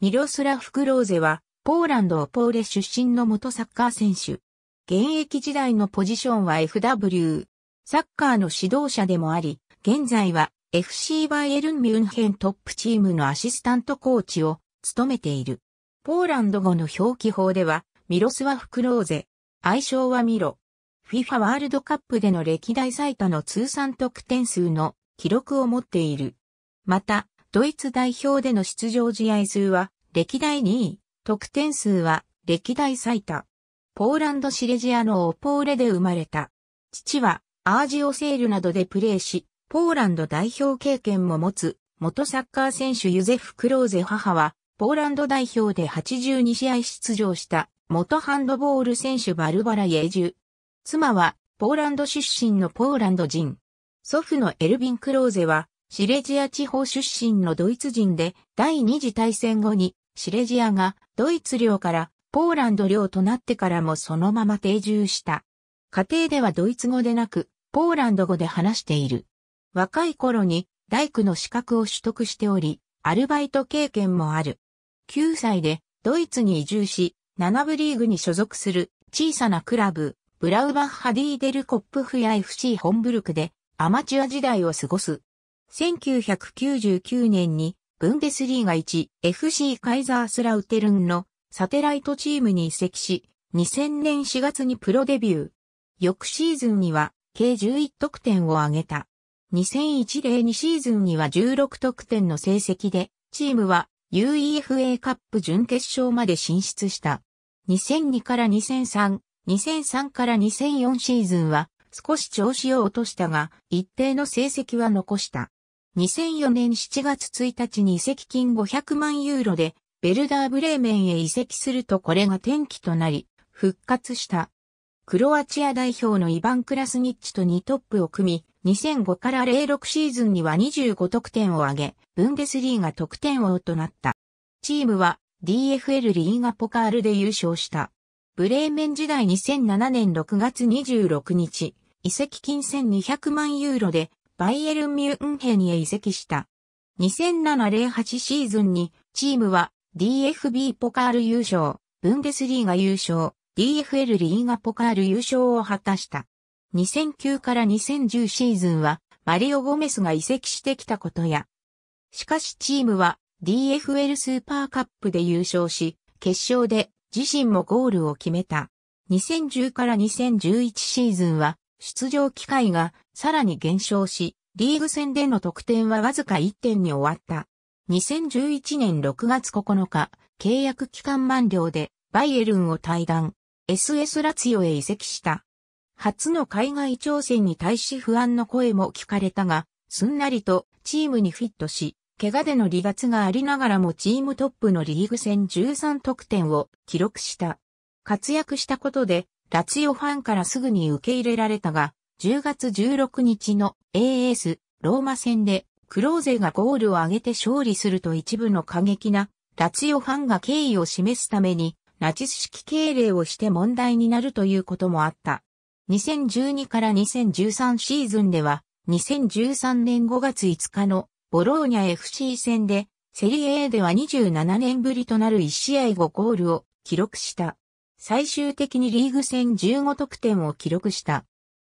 ミロスラフ・クローゼは、ポーランド・ポーレ出身の元サッカー選手。現役時代のポジションは FW。サッカーの指導者でもあり、現在は FC バイエルン・ミュンヘントップチームのアシスタントコーチを務めている。ポーランド語の表記法では、ミロスワフ・クローゼ。愛称はミロ。FIFA ワールドカップでの歴代最多の通算得点数の記録を持っている。また、ドイツ代表での出場試合数は歴代2位、得点数は歴代最多。ポーランドシレジアのオポーレで生まれた。父はアージオセールなどでプレーし、ポーランド代表経験も持つ元サッカー選手ユゼフ・クローゼ母は、ポーランド代表で82試合出場した元ハンドボール選手バルバラ・イェジュ。妻はポーランド出身のポーランド人。祖父のエルビン・クローゼはシレジア地方出身のドイツ人で、第二次大戦後に、シレジアがドイツ領からポーランド領となってからもそのまま定住した。家庭ではドイツ語でなく、ポーランド語で話している。若い頃に大工の資格を取得しており、アルバイト経験もある。9歳でドイツに移住し、7部リーグに所属する小さなクラブ、ブラウバッハ・ディーデルコップフや FC ホンブルクでアマチュア時代を過ごす。1999年にブンデスリーガ1 FC カイザースラウテルンのサテライトチームに移籍し、2000年4月にプロデビュー。翌シーズンには計11得点を挙げた。2001-02シーズンには16得点の成績で、チームは UEFA カップ準決勝まで進出した。2002から2003、2003から2004シーズンは少し調子を落としたが、一定の成績は残した。2004年7月1日に移籍金500万ユーロで、ベルダーブレーメンへ移籍するとこれが転機となり、復活した。クロアチア代表のイバン・クラスニッチと2トップを組み、2005から06シーズンには25得点を挙げ、ブンデスリーが得点王となった。チームは DFL リーガポカールで優勝した。ブレーメン時代2007年6月26日、移籍金1200万ユーロでバイエルン・ミュンヘンへ移籍した。2007-08シーズンにチームは DFB ポカール優勝、ブンデスリーガ優勝、DFL リーガポカール優勝を果たした。2009から2010シーズンはマリオ・ゴメスが移籍してきたことや、しかしチームは DFL スーパーカップで優勝し、決勝で自身もゴールを決めた。2010から2011シーズンは出場機会がさらに減少し、リーグ戦での得点はわずか1点に終わった。2011年6月9日、契約期間満了でバイエルンを退団、SS ラツヨへ移籍した。初の海外挑戦に対し不安の声も聞かれたが、すんなりとチームにフィットし、怪我での離脱がありながらもチームトップのリーグ戦13得点を記録した。活躍したことで、ラツヨファンからすぐに受け入れられたが、10月16日の AS ローマ戦でクローゼがゴールを挙げて勝利すると一部の過激なラツヨファンが敬意を示すためにナチス式敬礼をして問題になるということもあった。2012から2013シーズンでは2013年5月5日のボローニャ FC 戦でセリ A では27年ぶりとなる1試合5ゴールを記録した。最終的にリーグ戦15得点を記録した。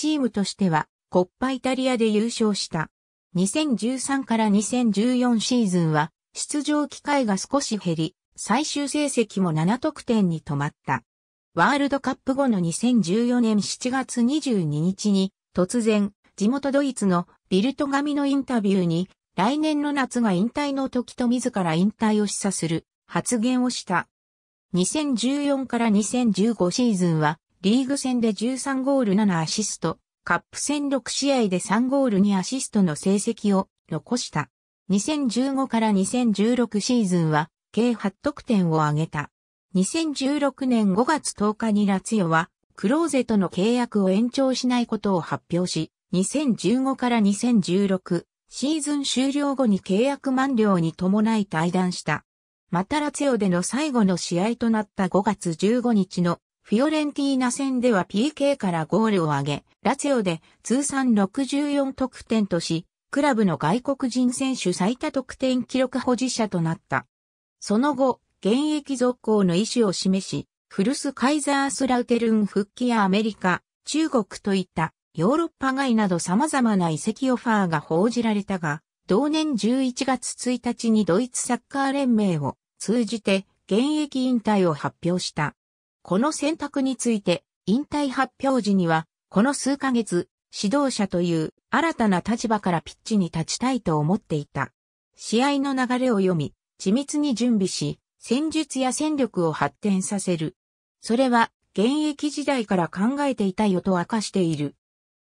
チームとしては、コッパイタリアで優勝した。2013から2014シーズンは、出場機会が少し減り、最終成績も7得点に止まった。ワールドカップ後の2014年7月22日に、突然、地元ドイツのビルトミのインタビューに、来年の夏が引退の時と自ら引退を示唆する発言をした。2014から2015シーズンはリーグ戦で13ゴール7アシスト、カップ戦6試合で3ゴール2アシストの成績を残した。2015から2016シーズンは、計8得点を挙げた。2016年5月10日にラツヨは、クローゼとの契約を延長しないことを発表し、2015から2016シーズン終了後に契約満了に伴い退団した。またラツヨでの最後の試合となった5月15日のフィオレンティーナ戦では PK からゴールを挙げ、ラツオで通算64得点とし、クラブの外国人選手最多得点記録保持者となった。その後、現役続行の意思を示し、フルスカイザースラウテルン復帰やアメリカ、中国といったヨーロッパ外など様々な移籍オファーが報じられたが、同年11月1日にドイツサッカー連盟を通じて現役引退を発表した。この選択について、引退発表時には、この数ヶ月、指導者という新たな立場からピッチに立ちたいと思っていた。試合の流れを読み、緻密に準備し、戦術や戦力を発展させる。それは、現役時代から考えていたよと明かしている。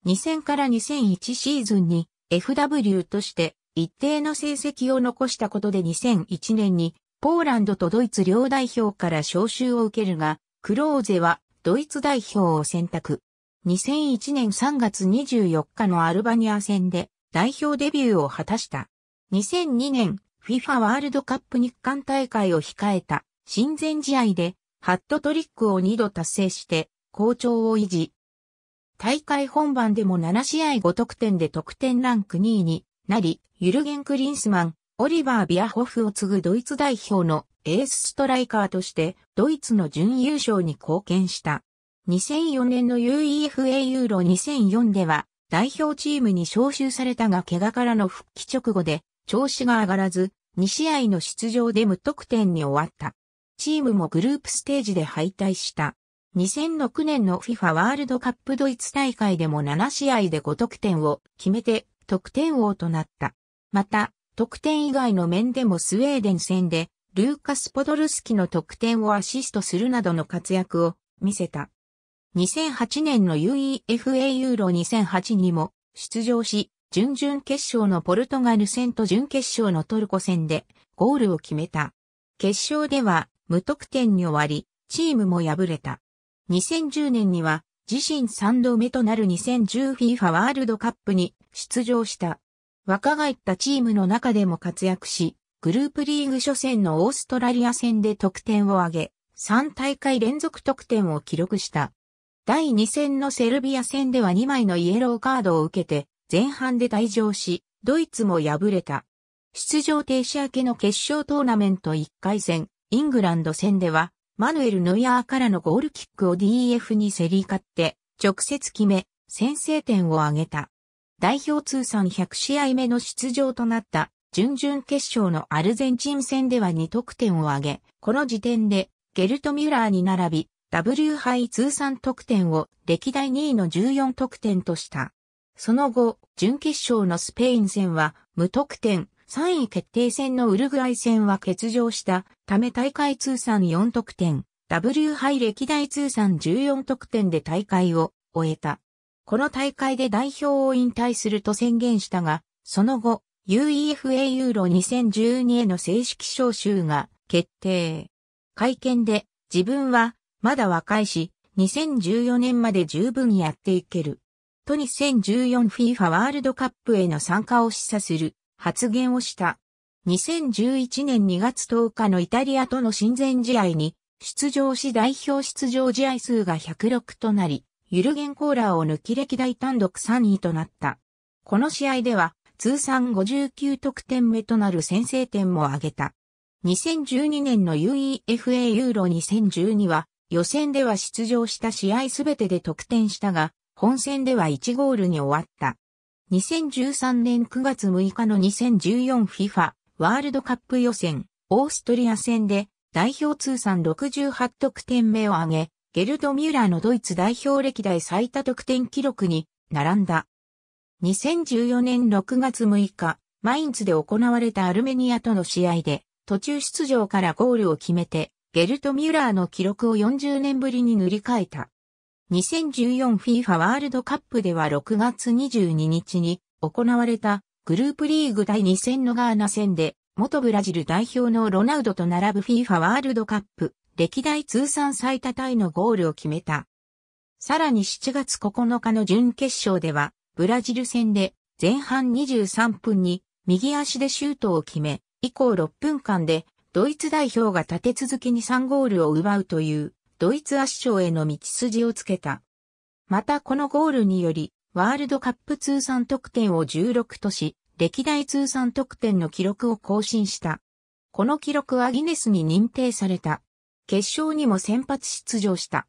2000から2001シーズンに FW として一定の成績を残したことで2001年にポーランドとドイツ両代表から招集を受けるが、クローゼはドイツ代表を選択。2001年3月24日のアルバニア戦で代表デビューを果たした。2002年 FIFA ワールドカップ日韓大会を控えた親善試合でハットトリックを2度達成して好調を維持。大会本番でも7試合5得点で得点ランク2位になり、ユルゲン・クリンスマン、オリバー・ビアホフを継ぐドイツ代表のエースストライカーとしてドイツの準優勝に貢献した。2004年の UEFA ユーロ2004では代表チームに招集されたが怪我からの復帰直後で調子が上がらず2試合の出場で無得点に終わった。チームもグループステージで敗退した。2006年の FIFA ワールドカップドイツ大会でも7試合で5得点を決めて得点王となった。また、得点以外の面でもスウェーデン戦で、ルーカス・ポドルスキの得点をアシストするなどの活躍を見せた。2008年の UEFA ユーロ2008にも出場し、準々決勝のポルトガル戦と準決勝のトルコ戦でゴールを決めた。決勝では無得点に終わり、チームも敗れた。2010年には自身3度目となる 2010FIFA ワールドカップに出場した。若返ったチームの中でも活躍し、グループリーグ初戦のオーストラリア戦で得点を挙げ、3大会連続得点を記録した。第2戦のセルビア戦では2枚のイエローカードを受けて、前半で退場し、ドイツも敗れた。出場停止明けの決勝トーナメント1回戦、イングランド戦では、マヌエル・ノイアーからのゴールキックを DF に競り勝って、直接決め、先制点を挙げた。代表通算100試合目の出場となった準々決勝のアルゼンチン戦では2得点を挙げ、この時点でゲルト・ミュラーに並び、W 杯通算得点を歴代2位の14得点とした。その後、準決勝のスペイン戦は無得点、3位決定戦のウルグアイ戦は欠場したため大会通算4得点、W 杯歴代通算14得点で大会を終えた。この大会で代表を引退すると宣言したが、その後、UEFA ユーロ2012への正式招集が決定。会見で、自分は、まだ若いし、2014年まで十分やっていける。と 2014FIFA ワールドカップへの参加を示唆する発言をした。2011年2月10日のイタリアとの親善試合に出場し代表出場試合数が106となり、ユルゲン・コーラーを抜き歴代単独3位となった。この試合では、通算59得点目となる先制点も挙げた。2012年の UEFA ユーロ2012は、予選では出場した試合すべてで得点したが、本戦では1ゴールに終わった。2013年9月6日の 2014FIFA ワールドカップ予選、オーストリア戦で代表通算68得点目を挙げ、ゲルト・ミュラーのドイツ代表歴代最多得点記録に並んだ。2014年6月6日、マインツで行われたアルメニアとの試合で、途中出場からゴールを決めて、ゲルト・ミュラーの記録を40年ぶりに塗り替えた。2014FIFA ワールドカップでは6月22日に行われたグループリーグ第2戦のガーナ戦で元ブラジル代表のロナウドと並ぶ FIFA ワールドカップ歴代通算最多タイのゴールを決めた。さらに7月9日の準決勝では、ブラジル戦で前半23分に右足でシュートを決め、以降6分間でドイツ代表が立て続けに3ゴールを奪うというドイツ圧勝への道筋をつけた。またこのゴールにより、ワールドカップ通算得点を16とし、歴代通算得点の記録を更新した。この記録はギネスに認定された。決勝にも先発出場した。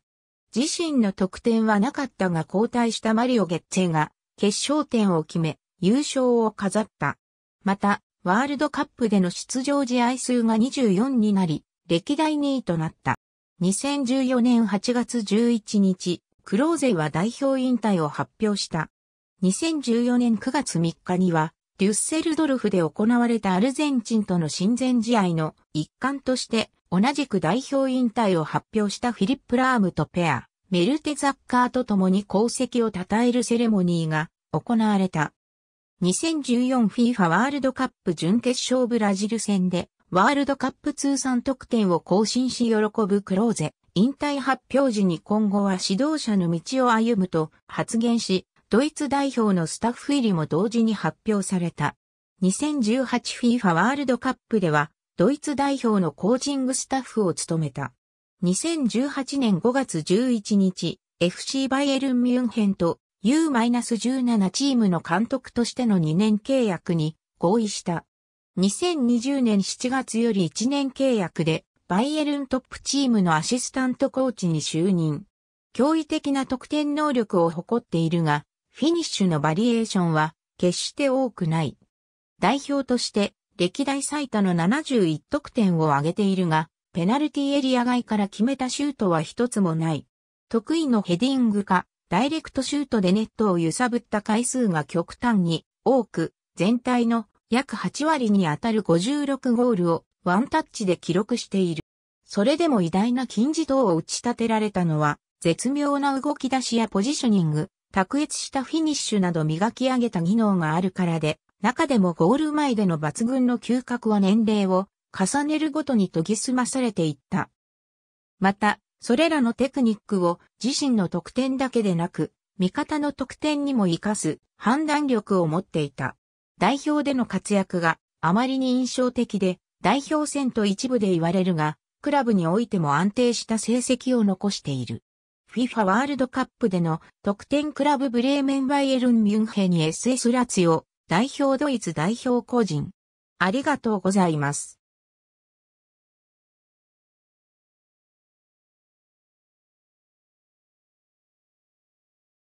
自身の得点はなかったが交代したマリオ・ゲッツェが決勝点を決め優勝を飾った。また、ワールドカップでの出場試合数が24になり、歴代2位となった。2014年8月11日、クローゼは代表引退を発表した。2014年9月3日には、デュッセルドルフで行われたアルゼンチンとの親善試合の一環として、同じく代表引退を発表したフィリップ・ラームとペア、メルテザッカーと共に功績を称えるセレモニーが行われた。2014FIFA ワールドカップ準決勝ブラジル戦で、ワールドカップ通算得点を更新し喜ぶクローゼ、引退発表時に今後は指導者の道を歩むと発言し、ドイツ代表のスタッフ入りも同時に発表された。2018FIFA ワールドカップではドイツ代表のコーチングスタッフを務めた。2018年5月11日、FC バイエルン・ミュンヘンと U-17 チームの監督としての2年契約に合意した。2020年7月より1年契約で、バイエルントップチームのアシスタントコーチに就任。驚異的な得点能力を誇っているが、フィニッシュのバリエーションは決して多くない。代表として歴代最多の71得点を挙げているが、ペナルティエリア外から決めたシュートは一つもない。得意のヘディングか、ダイレクトシュートでネットを揺さぶった回数が極端に多く、全体の約8割に当たる56ゴールをワンタッチで記録している。それでも偉大な金字塔を打ち立てられたのは、絶妙な動き出しやポジショニング、卓越したフィニッシュなど磨き上げた技能があるからで、中でもゴール前での抜群の嗅覚は年齢を重ねるごとに研ぎ澄まされていった。また、それらのテクニックを自身の得点だけでなく、味方の得点にも活かす判断力を持っていた。代表での活躍があまりに印象的で、代表戦と一部で言われるが、クラブにおいても安定した成績を残している。FIFA ワールドカップでの得点クラブブレーメンバイエルンミュンヘに SS ラツヨオ、代表ドイツ代表個人。ありがとうございます。